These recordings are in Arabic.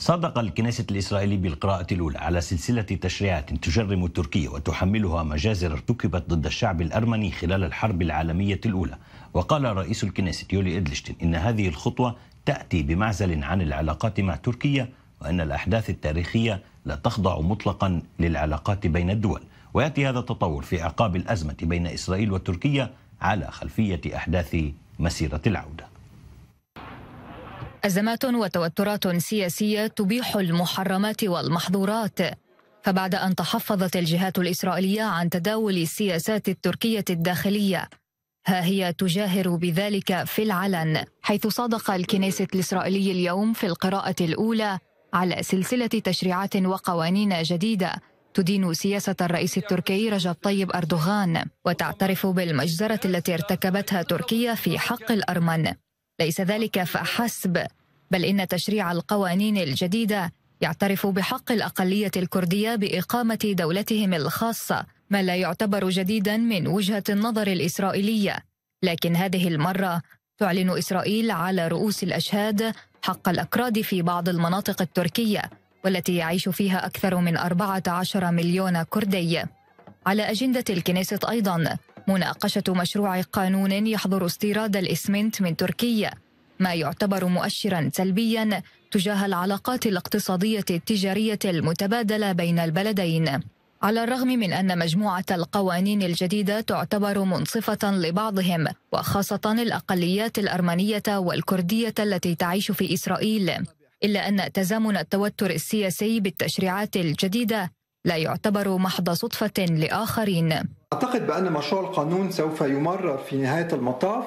صدق الكنيسة الإسرائيلي بالقراءة الأولى على سلسلة تشريعات تجرم تركيا وتحملها مجازر ارتكبت ضد الشعب الأرمني خلال الحرب العالمية الأولى وقال رئيس الكنيسة يولي إدلشتين إن هذه الخطوة تأتي بمعزل عن العلاقات مع تركيا وأن الأحداث التاريخية لا تخضع مطلقا للعلاقات بين الدول ويأتي هذا التطور في عقاب الأزمة بين إسرائيل وتركيا على خلفية أحداث مسيرة العودة أزمات وتوترات سياسية تبيح المحرمات والمحظورات فبعد أن تحفظت الجهات الإسرائيلية عن تداول السياسات التركية الداخلية ها هي تجاهر بذلك في العلن حيث صادق الكنيست الإسرائيلي اليوم في القراءة الأولى على سلسلة تشريعات وقوانين جديدة تدين سياسة الرئيس التركي رجب طيب أردوغان وتعترف بالمجزرة التي ارتكبتها تركيا في حق الأرمن ليس ذلك فحسب بل ان تشريع القوانين الجديده يعترف بحق الاقليه الكرديه باقامه دولتهم الخاصه ما لا يعتبر جديدا من وجهه النظر الاسرائيليه لكن هذه المره تعلن اسرائيل على رؤوس الاشهاد حق الاكراد في بعض المناطق التركيه والتي يعيش فيها اكثر من 14 مليون كردي على اجنده الكنيست ايضا مناقشة مشروع قانون يحظر استيراد الإسمنت من تركيا ما يعتبر مؤشرا سلبيا تجاه العلاقات الاقتصادية التجارية المتبادلة بين البلدين على الرغم من أن مجموعة القوانين الجديدة تعتبر منصفة لبعضهم وخاصة الأقليات الأرمنية والكردية التي تعيش في إسرائيل إلا أن تزامن التوتر السياسي بالتشريعات الجديدة لا يعتبر محض صدفة لآخرين أعتقد بأن مشروع القانون سوف يمرر في نهاية المطاف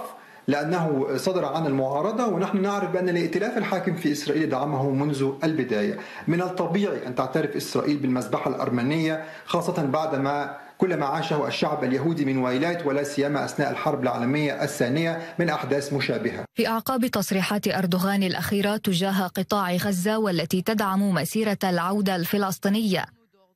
لأنه صدر عن المعارضة ونحن نعرف بأن الائتلاف الحاكم في إسرائيل دعمه منذ البداية من الطبيعي أن تعترف إسرائيل بالمذبحة الأرمنية خاصة بعدما كل ما عاشه الشعب اليهودي من ويلات ولا سيما اثناء الحرب العالميه الثانيه من احداث مشابهه. في اعقاب تصريحات اردوغان الاخيره تجاه قطاع غزه والتي تدعم مسيره العوده الفلسطينيه،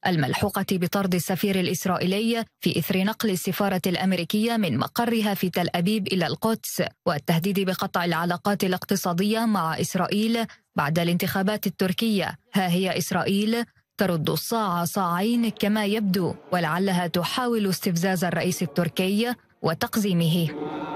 الملحوقة بطرد السفير الإسرائيلي في إثر نقل السفارة الأمريكية من مقرها في تل أبيب إلى القدس والتهديد بقطع العلاقات الاقتصادية مع إسرائيل بعد الانتخابات التركية ها هي إسرائيل ترد الصاع صاعين كما يبدو ولعلها تحاول استفزاز الرئيس التركي وتقزيمه